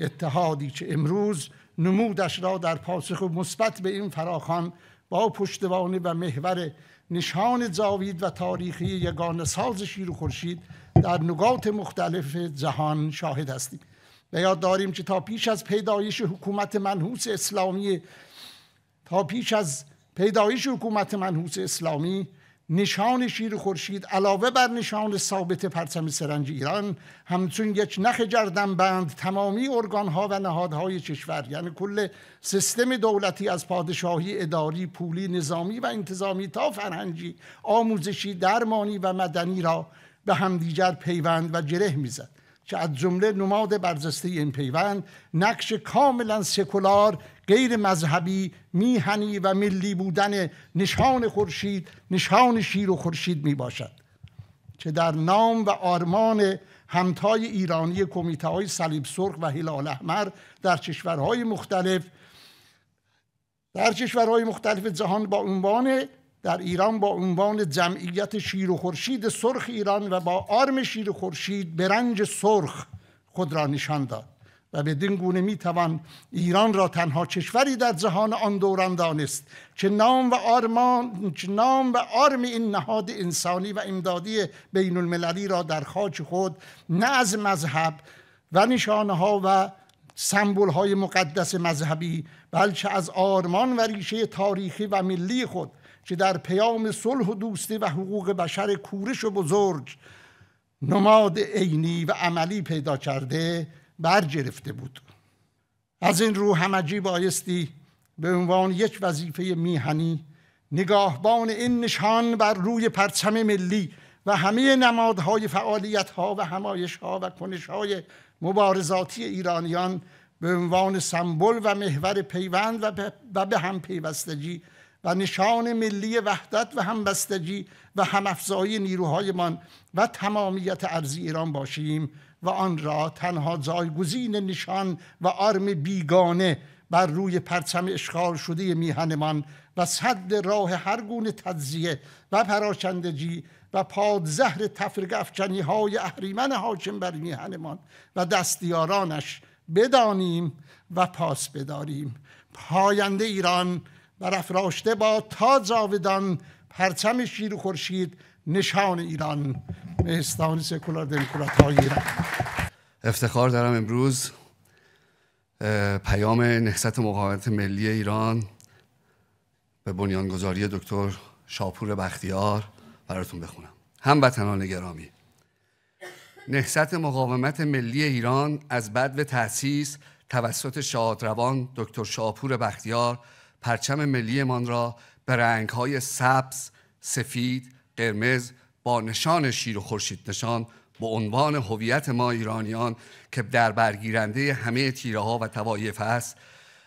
Speaker 18: اتحادی که امروز نمودش را در پاسخ مثبت به این فراخان با پشتوانه و محور نشان زاوید و تاریخی یگانه ساز شیر و خورشید در نقاط مختلف جهان شاهد هستیم و یاد داریم که تا پیش از پیدایش حکومت منحوس اسلامی تا پیش از پیدایش حکومت منحوس اسلامی نشان شیر خورشید علاوه بر نشان ثابت پرچم سرنج ایران همچون یک نخ جردن بند تمامی ها و نهادهای کشور یعنی کل سیستم دولتی از پادشاهی اداری پولی نظامی و انتظامی تا فرهنگی آموزشی درمانی و مدنی را به همدیگر پیوند و جره میزد که از جمله نماد برجسته این پیوند نقش کاملا سکولار غیر مذهبی میهنی و ملی بودن نشان خورشید نشان شیر و خورشید می باشد که در نام و آرمان همتای ایرانی کمیته های صلیب سرخ و هلال احمر در کشورهای مختلف در کشورهای مختلف جهان با عنوان در ایران با عنوان جمعیت شیر و خورشید سرخ ایران و با آرم شیر و خورشید رنج سرخ خود را نشان داد و بدین گونه می توان ایران را تنها کشوری در جهان آن دوران دانست که نام و آرمان چه نام و آرم این نهاد انسانی و امدادی بین المللی را در خاک خود نه از مذهب و نشانه ها و سمبول های مقدس مذهبی بلکه از آرمان و ریشه تاریخی و ملی خود که در پیام صلح و دوستی و حقوق بشر کورش و بزرگ نماد عینی و عملی پیدا کرده برگرفته بود از این رو همجی بایستی به عنوان یک وظیفه میهنی نگاهبان این نشان بر روی پرچم ملی و همه نمادهای فعالیت ها و همایش ها و کنش های مبارزاتی ایرانیان به عنوان سمبل و محور پیوند و به هم پیوستگی و نشان ملی وحدت و همبستگی و همافزایی نیروهایمان و تمامیت ارزی ایران باشیم و آن را تنها جایگزین نشان و آرم بیگانه بر روی پرچم اشغال شده میهنمان و صد راه هر گونه تجزیه و پراکندگی و پادزهر تفرق افچنی های اهریمن حاکم بر میهنمان و دستیارانش بدانیم و پاس بداریم پاینده ایران برافراشته با تا جاودان پرچم شیر و خورشید نشان ایران مهستان سکولار دموکرات های ایران
Speaker 19: افتخار دارم امروز پیام نهضت مقاومت ملی ایران به بنیانگذاری دکتر شاپور بختیار براتون بخونم هموطنان گرامی نهضت مقاومت ملی ایران از بد به توسط شادروان دکتر شاپور بختیار پرچم ملیمان را به های سبز، سفید، قرمز با نشان شیر و خورشید نشان به عنوان هویت ما ایرانیان که در برگیرنده همه تیره ها و توایف است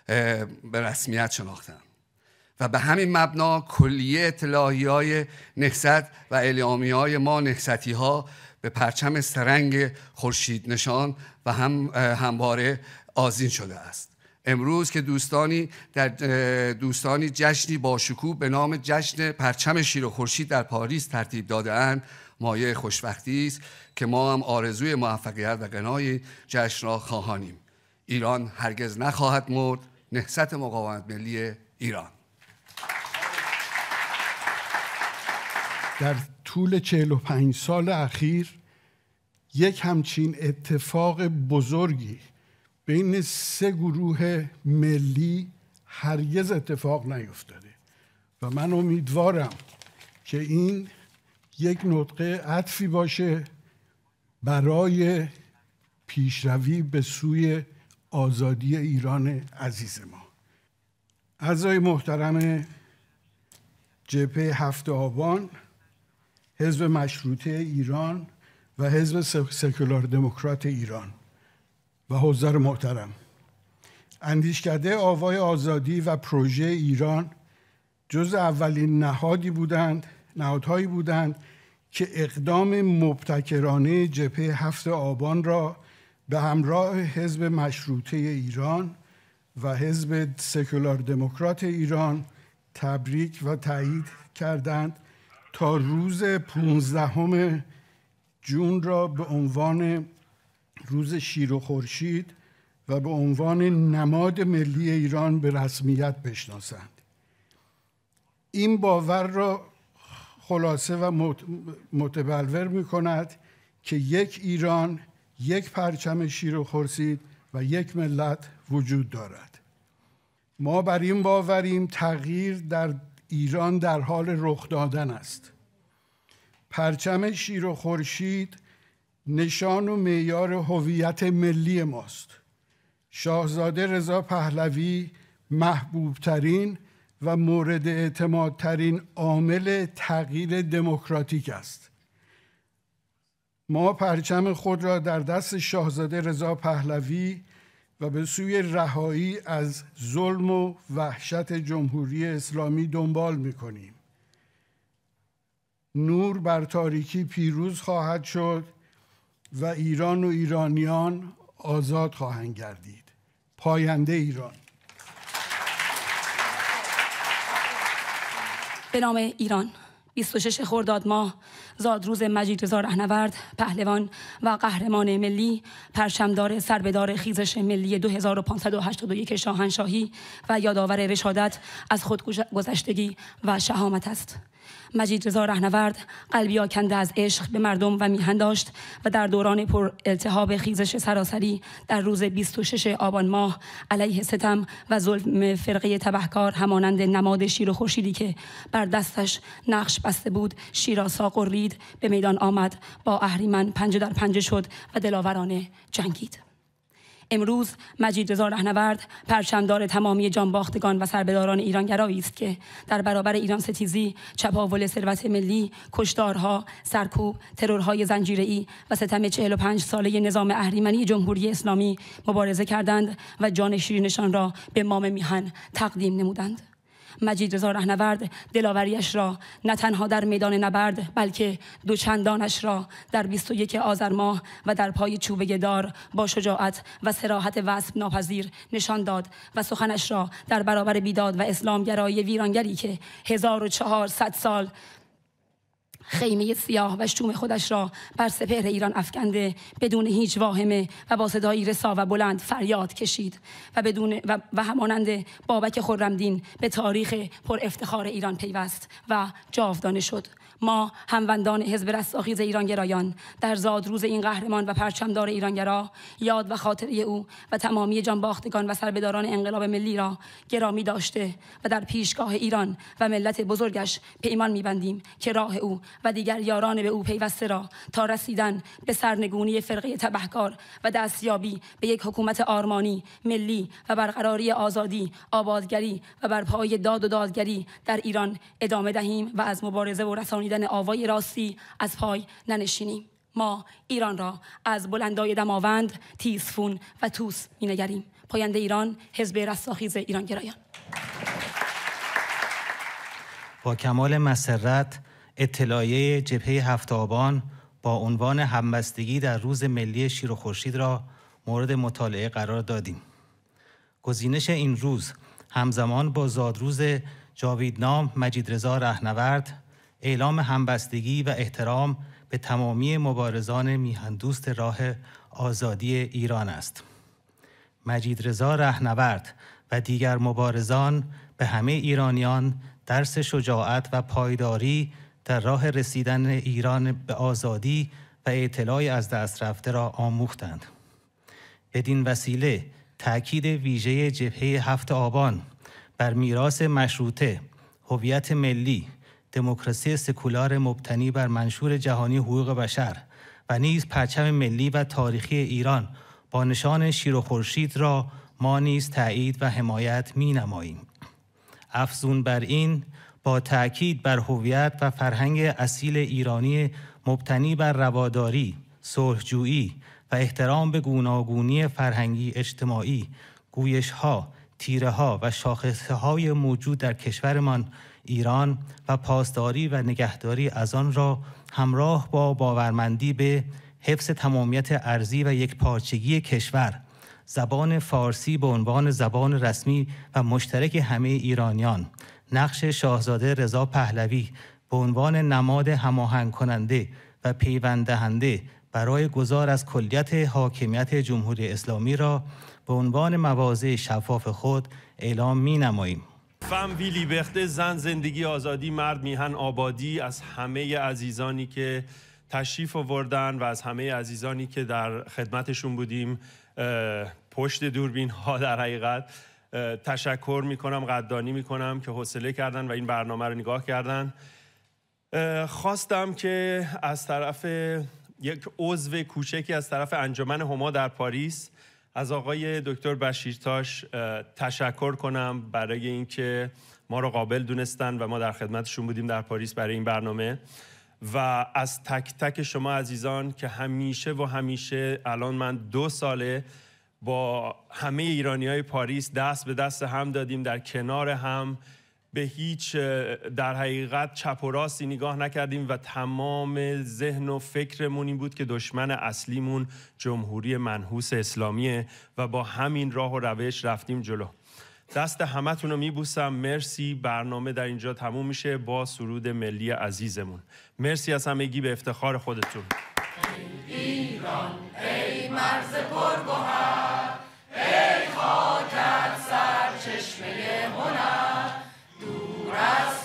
Speaker 19: به رسمیت شناختند و به همین مبنا کلیه اطلاعی های و الیامی های ما نهستی ها به پرچم سرنگ خورشید نشان و هم همواره آزین شده است امروز که دوستانی در دوستانی جشنی با شکوه به نام جشن پرچم شیر و خورشید در پاریس ترتیب دادهاند مایه خوشبختی است که ما هم آرزوی موفقیت و غنای جشن را خواهانیم ایران هرگز نخواهد مرد نهضت مقاومت ملی ایران
Speaker 15: در طول 45 سال اخیر یک همچین اتفاق بزرگی بین سه گروه ملی هرگز اتفاق نیفتاده و من امیدوارم که این یک نطقه عطفی باشه برای پیشروی به سوی آزادی ایران عزیز ما اعضای محترم جبهه هفت آبان حزب مشروطه ایران و حزب سکولار دموکرات ایران و حضار محترم اندیشکده آوای آزادی و پروژه ایران جز اولین نهادی بودند نهادهایی بودند که اقدام مبتکرانه جبهه هفت آبان را به همراه حزب مشروطه ایران و حزب سکولار دموکرات ایران تبریک و تایید کردند تا روز 15 جون را به عنوان روز شیر و خورشید و به عنوان نماد ملی ایران به رسمیت بشناسند این باور را خلاصه و متبلور می کند که یک ایران یک پرچم شیر و خورشید و یک ملت وجود دارد ما بر این باوریم تغییر در ایران در حال رخ دادن است پرچم شیر و خورشید نشان و معیار هویت ملی ماست شاهزاده رضا پهلوی محبوبترین و مورد اعتمادترین عامل تغییر دموکراتیک است ما پرچم خود را در دست شاهزاده رضا پهلوی و به سوی رهایی از ظلم و وحشت جمهوری اسلامی دنبال می نور بر تاریکی پیروز خواهد شد و ایران و ایرانیان آزاد خواهند گردید پاینده ایران
Speaker 20: به نام ایران 26 خرداد ماه زادروز مجید رضا رهنورد پهلوان و قهرمان ملی پرچمدار سربدار خیزش ملی 2581 شاهنشاهی و یادآور رشادت از خودگذشتگی و شهامت است مجید رضا رهنورد قلبی آکنده از عشق به مردم و میهن داشت و در دوران پر التهاب خیزش سراسری در روز 26 آبان ماه علیه ستم و ظلم فرقه تبهکار همانند نماد شیر و خورشیدی که بر دستش نقش بسته بود شیرا ساق رید به میدان آمد با اهریمن پنجه در پنجه شد و دلاورانه جنگید امروز مجید رضا رهنورد پرچمدار تمامی جانباختگان و سربداران ایرانگرایی است که در برابر ایران ستیزی چپاول ثروت ملی کشتارها سرکوب ترورهای زنجیره‌ای و ستم 45 ساله نظام اهریمنی جمهوری اسلامی مبارزه کردند و جان شیرینشان را به مام میهن تقدیم نمودند مجید رضا رهنورد دلاوریش را نه تنها در میدان نبرد بلکه دوچندانش را در 21 آذر ماه و در پای چوبه دار با شجاعت و سراحت وصف ناپذیر نشان داد و سخنش را در برابر بیداد و اسلام گرای ویرانگری که 1400 سال خیمه سیاه و شوم خودش را بر سپهر ایران افکنده بدون هیچ واهمه و با صدایی رسا و بلند فریاد کشید و بدون و, همانند بابک خرمدین به تاریخ پر افتخار ایران پیوست و جاودانه شد ما هموندان حزب رستاخیز ایرانگرایان در زاد روز این قهرمان و پرچمدار ایرانگرا یاد و خاطری او و تمامی جانباختگان و سربداران انقلاب ملی را گرامی داشته و در پیشگاه ایران و ملت بزرگش پیمان میبندیم که راه او و دیگر یاران به او پیوسته را تا رسیدن به سرنگونی فرقه تبهکار و دستیابی به یک حکومت آرمانی ملی و برقراری آزادی آبادگری و بر پای داد و دادگری در ایران ادامه دهیم و از مبارزه و رسانی آوای راستی از پای ننشینیم ما ایران را از بلندای دماوند تیزفون و توس مینگریم پاینده ایران حزب رستاخیز ایران گرایان
Speaker 21: با کمال مسرت اطلاعیه جبهه هفت آبان با عنوان همبستگی در روز ملی شیر و خورشید را مورد مطالعه قرار دادیم گزینش این روز همزمان با زادروز جاویدنام مجید رضا رهنورد اعلام همبستگی و احترام به تمامی مبارزان میهندوست راه آزادی ایران است. مجید رضا رهنورد و دیگر مبارزان به همه ایرانیان درس شجاعت و پایداری در راه رسیدن ایران به آزادی و اطلاع از دست رفته را آموختند. بدین وسیله تاکید ویژه جبهه هفت آبان بر میراث مشروطه، هویت ملی، دموکراسی سکولار مبتنی بر منشور جهانی حقوق بشر و نیز پرچم ملی و تاریخی ایران با نشان شیر و خورشید را ما نیز تایید و حمایت می نماییم. افزون بر این با تاکید بر هویت و فرهنگ اصیل ایرانی مبتنی بر رواداری، صلحجویی و احترام به گوناگونی فرهنگی اجتماعی، ها، تیره ها و شاخصه های موجود در کشورمان ایران و پاسداری و نگهداری از آن را همراه با باورمندی به حفظ تمامیت ارزی و یکپارچگی کشور زبان فارسی به عنوان زبان رسمی و مشترک همه ایرانیان نقش شاهزاده رضا پهلوی به عنوان نماد هماهنگ کننده و پیوند دهنده برای گذار از کلیت حاکمیت جمهوری اسلامی را به عنوان مواضع شفاف خود اعلام می نماییم.
Speaker 22: فم وی لیبرته زن زندگی آزادی مرد میهن آبادی از همه عزیزانی که تشریف آوردن و از همه عزیزانی که در خدمتشون بودیم پشت دوربین ها در حقیقت تشکر میکنم قدردانی میکنم که حوصله کردن و این برنامه رو نگاه کردن خواستم که از طرف یک عضو کوچکی از طرف انجمن هما در پاریس از آقای دکتر بشیرتاش تشکر کنم برای اینکه ما رو قابل دونستن و ما در خدمتشون بودیم در پاریس برای این برنامه و از تک تک شما عزیزان که همیشه و همیشه الان من دو ساله با همه ایرانی های پاریس دست به دست هم دادیم در کنار هم به هیچ در حقیقت چپ و راستی نگاه نکردیم و تمام ذهن و فکرمون این بود که دشمن اصلیمون جمهوری منحوس اسلامیه و با همین راه و روش رفتیم جلو دست همتون رو میبوسم مرسی برنامه در اینجا تموم میشه با سرود ملی عزیزمون مرسی از گی به افتخار خودتون
Speaker 19: ای ایران ای مرز پرگوهر ای خاکت سر
Speaker 12: Gracias.